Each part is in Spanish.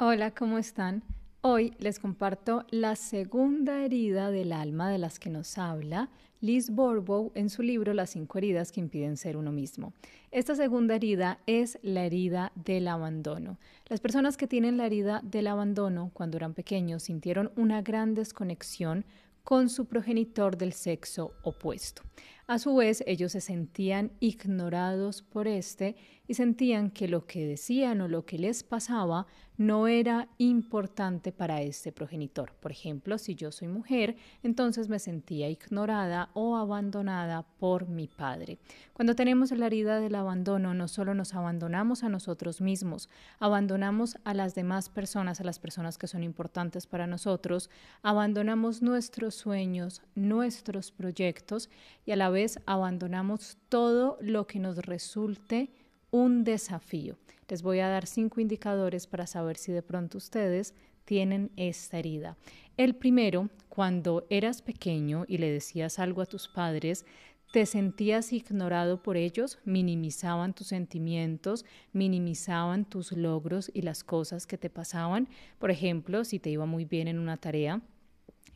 Hola, ¿cómo están? Hoy les comparto la segunda herida del alma de las que nos habla Liz Borbow en su libro Las cinco heridas que impiden ser uno mismo. Esta segunda herida es la herida del abandono. Las personas que tienen la herida del abandono cuando eran pequeños sintieron una gran desconexión con su progenitor del sexo opuesto. A su vez, ellos se sentían ignorados por este y sentían que lo que decían o lo que les pasaba no era importante para este progenitor. Por ejemplo, si yo soy mujer, entonces me sentía ignorada o abandonada por mi padre. Cuando tenemos la herida del abandono, no solo nos abandonamos a nosotros mismos, abandonamos a las demás personas, a las personas que son importantes para nosotros, abandonamos nuestros sueños, nuestros proyectos y a la vez abandonamos todo lo que nos resulte un desafío. Les voy a dar cinco indicadores para saber si de pronto ustedes tienen esta herida. El primero, cuando eras pequeño y le decías algo a tus padres, te sentías ignorado por ellos, minimizaban tus sentimientos, minimizaban tus logros y las cosas que te pasaban. Por ejemplo, si te iba muy bien en una tarea,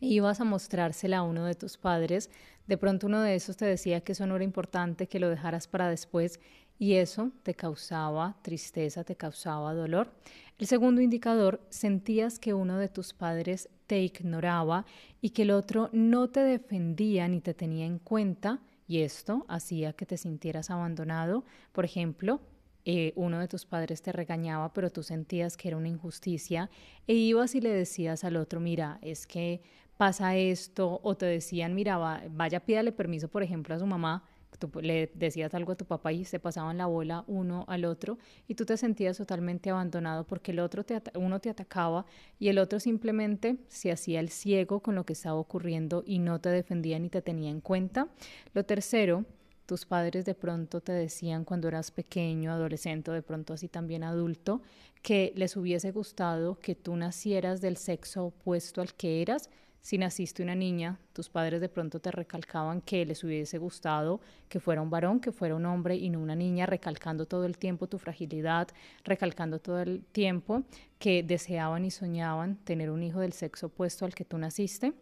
ibas a mostrársela a uno de tus padres, de pronto uno de esos te decía que eso no era importante, que lo dejaras para después y eso te causaba tristeza, te causaba dolor. El segundo indicador, sentías que uno de tus padres te ignoraba y que el otro no te defendía ni te tenía en cuenta y esto hacía que te sintieras abandonado. Por ejemplo, eh, uno de tus padres te regañaba, pero tú sentías que era una injusticia e ibas y le decías al otro, mira, es que pasa esto, o te decían, miraba vaya, pídale permiso, por ejemplo, a su mamá, tú le decías algo a tu papá y se pasaban la bola uno al otro y tú te sentías totalmente abandonado porque el otro uno te atacaba y el otro simplemente se hacía el ciego con lo que estaba ocurriendo y no te defendía ni te tenía en cuenta. Lo tercero, tus padres de pronto te decían cuando eras pequeño, adolescente, de pronto así también adulto, que les hubiese gustado que tú nacieras del sexo opuesto al que eras si naciste una niña, tus padres de pronto te recalcaban que les hubiese gustado que fuera un varón, que fuera un hombre y no una niña, recalcando todo el tiempo tu fragilidad, recalcando todo el tiempo que deseaban y soñaban tener un hijo del sexo opuesto al que tú naciste.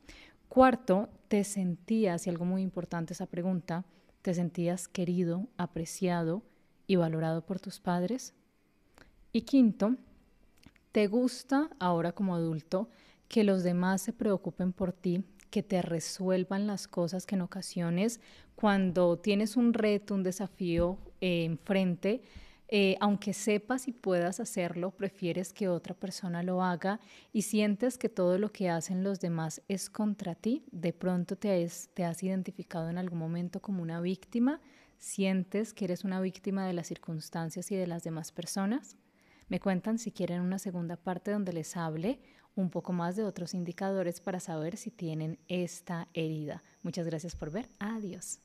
Cuarto, te sentías, y algo muy importante esa pregunta, te sentías querido, apreciado y valorado por tus padres. Y quinto, ¿Te gusta ahora como adulto que los demás se preocupen por ti, que te resuelvan las cosas que en ocasiones cuando tienes un reto, un desafío eh, enfrente, eh, aunque sepas y puedas hacerlo, prefieres que otra persona lo haga y sientes que todo lo que hacen los demás es contra ti, de pronto te has identificado en algún momento como una víctima, sientes que eres una víctima de las circunstancias y de las demás personas. Me cuentan si quieren una segunda parte donde les hable un poco más de otros indicadores para saber si tienen esta herida. Muchas gracias por ver. Adiós.